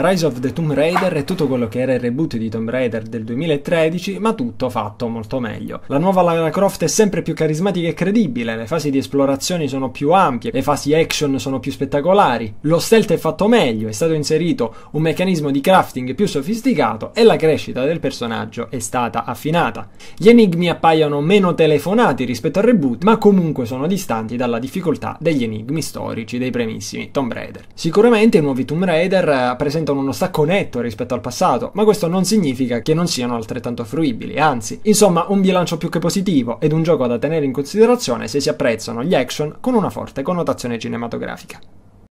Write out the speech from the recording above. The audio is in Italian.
Rise of the Tomb Raider e tutto quello che era il reboot di Tomb Raider del 2013, ma tutto fatto molto meglio. La nuova Lara Croft è sempre più carismatica e credibile, le fasi di esplorazione sono più ampie, le fasi action sono più spettacolari, lo stealth è fatto meglio, è stato inserito un meccanismo di crafting più sofisticato e la crescita del personaggio è stata affinata. Gli enigmi appaiono meno telefonati rispetto al reboot, ma comunque sono distanti dalla difficoltà degli enigmi storici dei primissimi Tomb Raider. Sicuramente i nuovi Tomb Raider eh, presentano rappresentano uno stacco netto rispetto al passato, ma questo non significa che non siano altrettanto fruibili, anzi, insomma, un bilancio più che positivo ed un gioco da tenere in considerazione se si apprezzano gli action con una forte connotazione cinematografica.